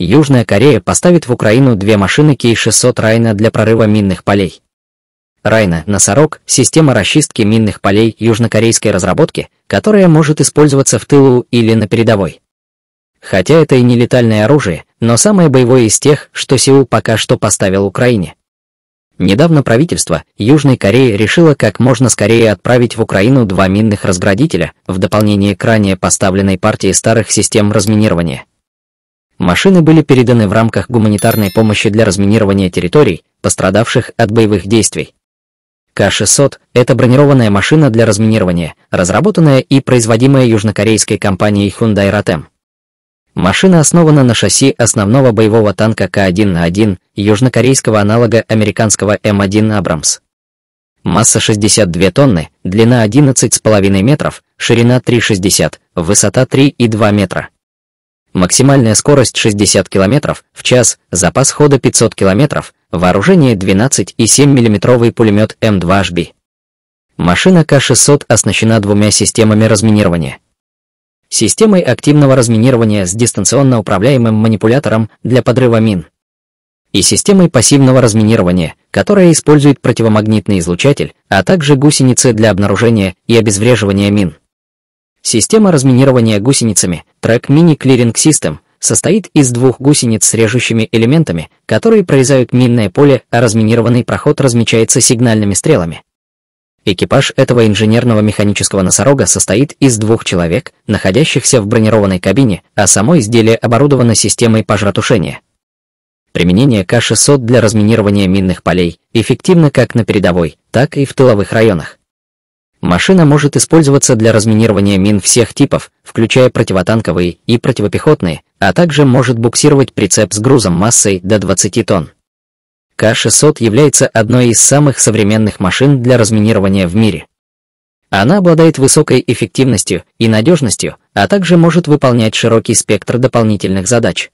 Южная Корея поставит в Украину две машины Кей-600 Райна для прорыва минных полей. Райна – носорог, система расчистки минных полей южнокорейской разработки, которая может использоваться в тылу или на передовой. Хотя это и не летальное оружие, но самое боевое из тех, что Сеул пока что поставил Украине. Недавно правительство Южной Кореи решило как можно скорее отправить в Украину два минных разградителя в дополнение к ранее поставленной партии старых систем разминирования – Машины были переданы в рамках гуманитарной помощи для разминирования территорий, пострадавших от боевых действий. К-600 – это бронированная машина для разминирования, разработанная и производимая южнокорейской компанией Hyundai Rotem. Машина основана на шасси основного боевого танка К-1 а 1 южнокорейского аналога американского М1 Абрамс. Масса 62 тонны, длина 11,5 метров, ширина 3,60, высота 3,2 метра максимальная скорость 60 км в час, запас хода 500 км, вооружение 12,7 мм пулемет М2HB. Машина К-600 оснащена двумя системами разминирования. Системой активного разминирования с дистанционно управляемым манипулятором для подрыва мин. И системой пассивного разминирования, которая использует противомагнитный излучатель, а также гусеницы для обнаружения и обезвреживания мин. Система разминирования гусеницами Track Mini Clearing System состоит из двух гусениц с режущими элементами, которые прорезают минное поле, а разминированный проход размечается сигнальными стрелами. Экипаж этого инженерного механического носорога состоит из двух человек, находящихся в бронированной кабине, а само изделие оборудовано системой пожаротушения. Применение К-600 для разминирования минных полей эффективно как на передовой, так и в тыловых районах. Машина может использоваться для разминирования мин всех типов, включая противотанковые и противопехотные, а также может буксировать прицеп с грузом массой до 20 тонн. К-600 является одной из самых современных машин для разминирования в мире. Она обладает высокой эффективностью и надежностью, а также может выполнять широкий спектр дополнительных задач.